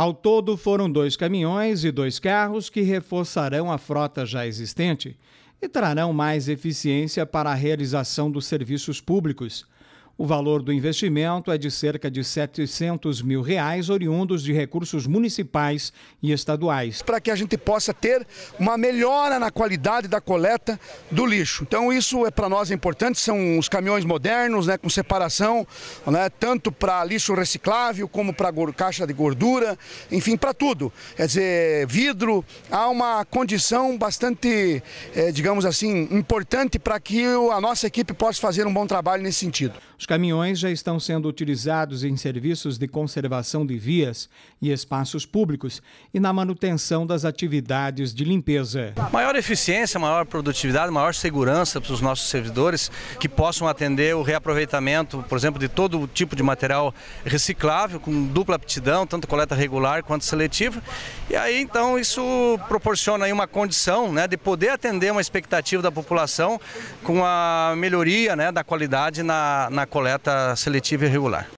Ao todo, foram dois caminhões e dois carros que reforçarão a frota já existente e trarão mais eficiência para a realização dos serviços públicos, o valor do investimento é de cerca de 700 mil reais, oriundos de recursos municipais e estaduais. Para que a gente possa ter uma melhora na qualidade da coleta do lixo. Então isso é para nós importante, são os caminhões modernos, né, com separação, né, tanto para lixo reciclável como para caixa de gordura, enfim, para tudo. Quer dizer, vidro, há uma condição bastante, é, digamos assim, importante para que a nossa equipe possa fazer um bom trabalho nesse sentido. Os caminhões já estão sendo utilizados em serviços de conservação de vias e espaços públicos e na manutenção das atividades de limpeza. Maior eficiência, maior produtividade, maior segurança para os nossos servidores que possam atender o reaproveitamento, por exemplo, de todo tipo de material reciclável, com dupla aptidão, tanto coleta regular quanto seletiva. E aí, então, isso proporciona aí uma condição né, de poder atender uma expectativa da população com a melhoria né, da qualidade na, na coleta coleta seletiva e regular.